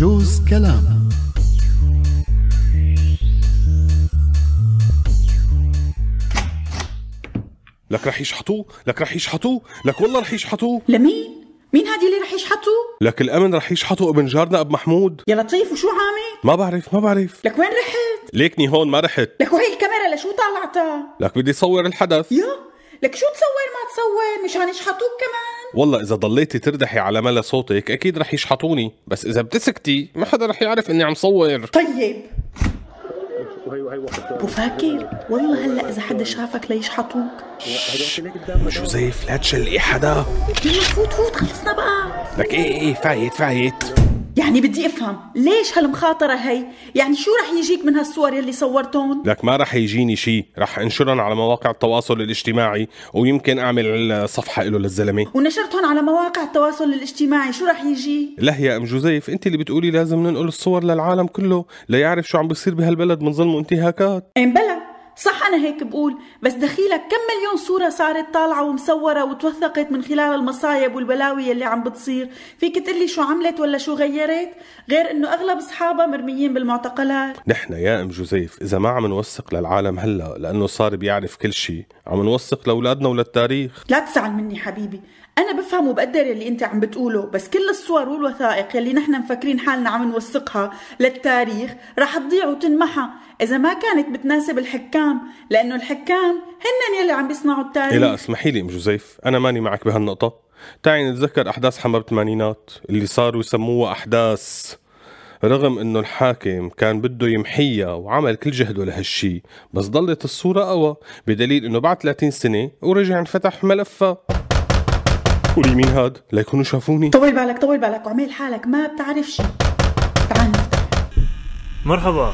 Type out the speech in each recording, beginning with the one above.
جوز كلام لك رح يشحطوه لك رح يشحطوه لك والله رح يشحطوه لمين مين هادي اللي رح يشحطوه لك الامن رح يشحطوا ابن جارنا ابو محمود يا لطيف وشو عامل ما بعرف ما بعرف لك وين رحت ليكني هون ما رحت لك وهي الكاميرا لشو طالعتها لك بدي صور الحدث يا لك شو تصور ما تصور مشان يشحطوك كمان والله اذا ضليتي تردحي على ملا صوتك اكيد رح يشحطوني بس اذا بتسكتي ما حدا رح يعرف اني عم صور طيب فاكر والله هلا اذا حدا شافك ليشحطوك شو زيف لا تشلقي حدا يلا فوت فوت خلصنا بقى لك ايه ايه, إيه، فايت فايت يعني بدي افهم ليش هالمخاطره هي يعني شو رح يجيك من هالصور يلي صورتهم لك ما رح يجيني شيء رح انشرهم على مواقع التواصل الاجتماعي ويمكن اعمل صفحه له للزلمه ونشرتهم على مواقع التواصل الاجتماعي شو رح يجي لا يا ام جوزيف انت اللي بتقولي لازم ننقل الصور للعالم كله ليعرف شو عم بيصير بهالبلد من ظلم وانتهاكات ام بلا صح أنا هيك بقول بس دخيلك كم مليون صورة صارت طالعة ومصورة وتوثقت من خلال المصايب والبلاوي اللي عم بتصير فيك تقلي شو عملت ولا شو غيرت غير أنه أغلب أصحابها مرميين بالمعتقلات نحن يا أم جوزيف إذا ما عم نوثق للعالم هلأ لأنه صار بيعرف كل شيء عم نوثق لاولادنا وللتاريخ لا تزعل مني حبيبي انا بفهم وبقدر اللي انت عم بتقوله بس كل الصور والوثائق اللي نحن مفكرين حالنا عم نوثقها للتاريخ رح تضيع وتنمحى اذا ما كانت بتناسب الحكام لانه الحكام هن يلي عم بيصنعوا التاريخ إيه لا اسمحي لي ام جوزيف انا ماني معك بهالنقطه تعي نتذكر احداث حمى بالثمانينات اللي صاروا يسموها احداث رغم انه الحاكم كان بده يمحيها وعمل كل جهده لهالشي بس ضلت الصورة قوى بدليل انه بعد 30 سنة ورجع انفتح ملفها قولي مين هاد ليكونوا شافوني طول بالك طول بالك وعمل حالك ما بتعرف شي تعال مرحبا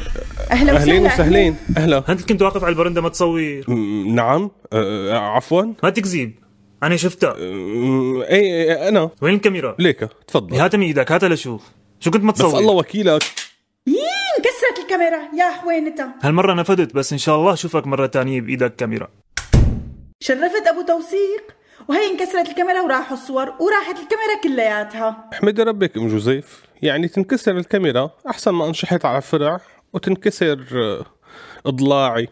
اهلا وسهلا اهلين وسهلين اهلا انت كنت واقف على البرندة ما تصور نعم أه،, أه عفوا ما تكذب انا شفتها أه، اي انا وين الكاميرا ليك تفضل هاتها من ايدك هات لشوف شو كنت متصور بس الله وكيلك انكسرت إيه، الكاميرا يا حوينتا هالمرة نفدت بس ان شاء الله شوفك مرة تانية بايدك كاميرا شرفت ابو توثيق وهي انكسرت الكاميرا وراحوا الصور وراحت الكاميرا كلياتها احمدي ربك ام جوزيف يعني تنكسر الكاميرا احسن ما انشحت على فرع وتنكسر آه، اضلاعي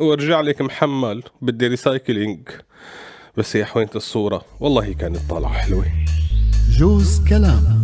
وارجع لك محمل بدي ريسايكلينج بس يا حوينت الصورة والله كانت طالعة حلوة جوز كلام